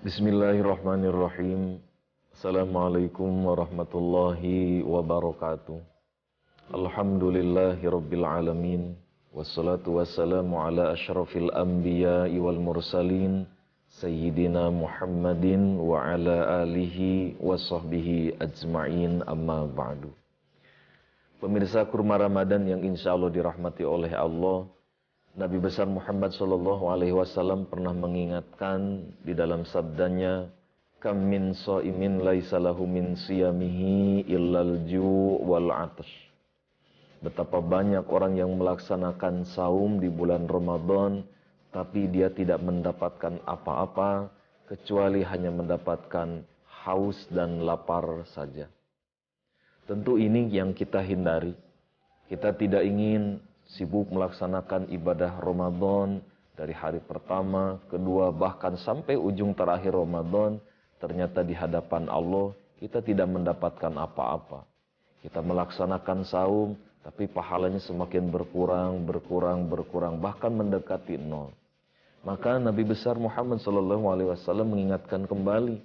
Bismillahirrahmanirrahim. Assalamualaikum warahmatullahi wabarakatuh. Alhamdulillahirabbil alamin. Wassalatu wassalamu ala ashrafil anbiya wal mursalin sayyidina Muhammadin wa ala alihi wa sahbihi ajmain amma ba'du. Pemirsa kurma Ramadan yang insya Allah dirahmati oleh Allah, Nabi besar Muhammad Shallallahu Alaihi Wasallam pernah mengingatkan di dalam sabdanya, "Kamin soimin laisalahu min siyamihi illal ju wal Betapa banyak orang yang melaksanakan saum di bulan Ramadan, tapi dia tidak mendapatkan apa-apa kecuali hanya mendapatkan haus dan lapar saja. Tentu ini yang kita hindari. Kita tidak ingin sibuk melaksanakan ibadah Ramadan dari hari pertama, kedua, bahkan sampai ujung terakhir Ramadan, ternyata di hadapan Allah kita tidak mendapatkan apa-apa. Kita melaksanakan saum, tapi pahalanya semakin berkurang, berkurang, berkurang, bahkan mendekati nol. Maka Nabi besar Muhammad SAW mengingatkan kembali,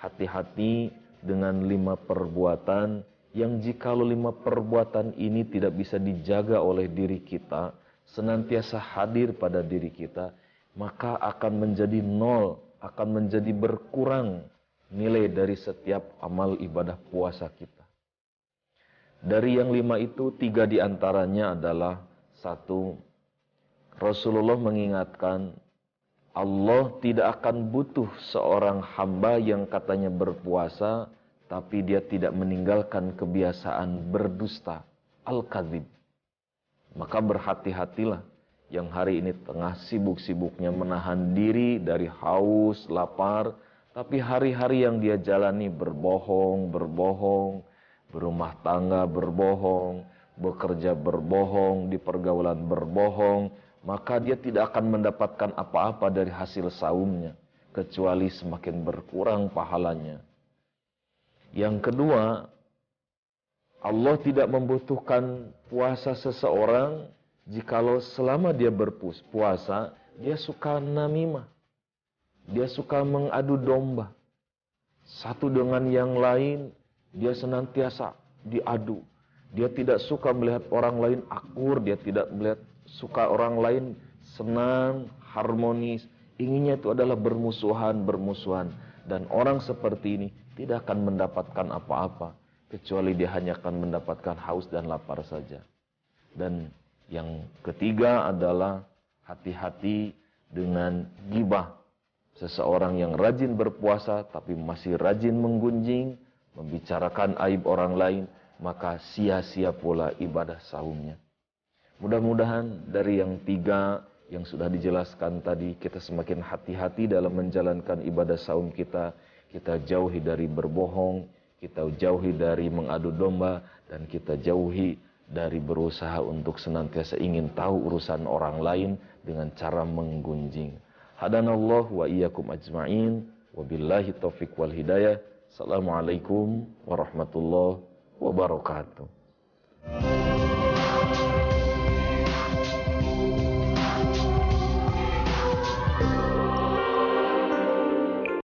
hati-hati dengan lima perbuatan yang jikalau lima perbuatan ini tidak bisa dijaga oleh diri kita, senantiasa hadir pada diri kita, maka akan menjadi nol, akan menjadi berkurang nilai dari setiap amal ibadah puasa kita. Dari yang lima itu, tiga diantaranya adalah satu, Rasulullah mengingatkan Allah tidak akan butuh seorang hamba yang katanya berpuasa tapi dia tidak meninggalkan kebiasaan berdusta al-kadzib. Maka berhati-hatilah yang hari ini tengah sibuk-sibuknya menahan diri dari haus, lapar, tapi hari-hari yang dia jalani berbohong, berbohong, berumah tangga berbohong, bekerja berbohong, di pergaulan berbohong, maka dia tidak akan mendapatkan apa-apa dari hasil saumnya, kecuali semakin berkurang pahalanya. Yang kedua, Allah tidak membutuhkan puasa seseorang jikalau selama dia berpuasa, dia suka namimah. Dia suka mengadu domba. Satu dengan yang lain, dia senantiasa diadu. Dia tidak suka melihat orang lain akur, dia tidak melihat suka orang lain senang, harmonis. Inginnya itu adalah bermusuhan, bermusuhan. Dan orang seperti ini tidak akan mendapatkan apa-apa kecuali dia hanya akan mendapatkan haus dan lapar saja. Dan yang ketiga adalah hati-hati dengan gibah. Seseorang yang rajin berpuasa tapi masih rajin menggunjing, membicarakan aib orang lain, maka sia-sia pula ibadah saumnya. Mudah-mudahan dari yang tiga yang sudah dijelaskan tadi, kita semakin hati-hati dalam menjalankan ibadah saum kita, kita jauhi dari berbohong, kita jauhi dari mengadu domba, dan kita jauhi dari berusaha untuk senantiasa ingin tahu urusan orang lain dengan cara menggunjing. Hadanallah wa iyyakum ajma'in. Wabillahi taufik wal hidayah. Assalamualaikum warahmatullahi wabarakatuh.